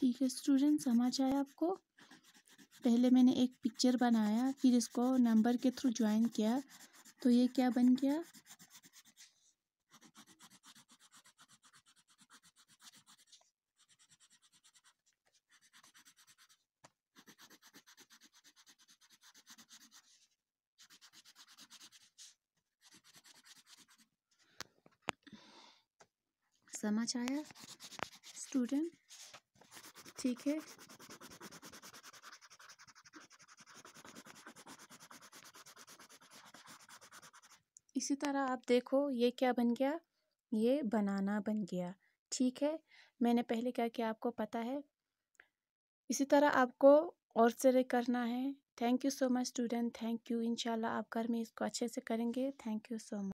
ठीक है स्टूडेंट समझ आया आपको पहले मैंने एक पिक्चर बनाया फिर इसको नंबर के थ्रू ज्वाइन किया तो ये क्या बन गया समझ आया स्टूडेंट ठीक है इसी तरह आप देखो ये क्या बन गया ये बनाना बन गया ठीक है मैंने पहले क्या किया आपको पता है इसी तरह आपको और से करना है thank you so much student thank you इंशाल्लाह आप घर में इसको अच्छे से करेंगे थैंक यू सो मच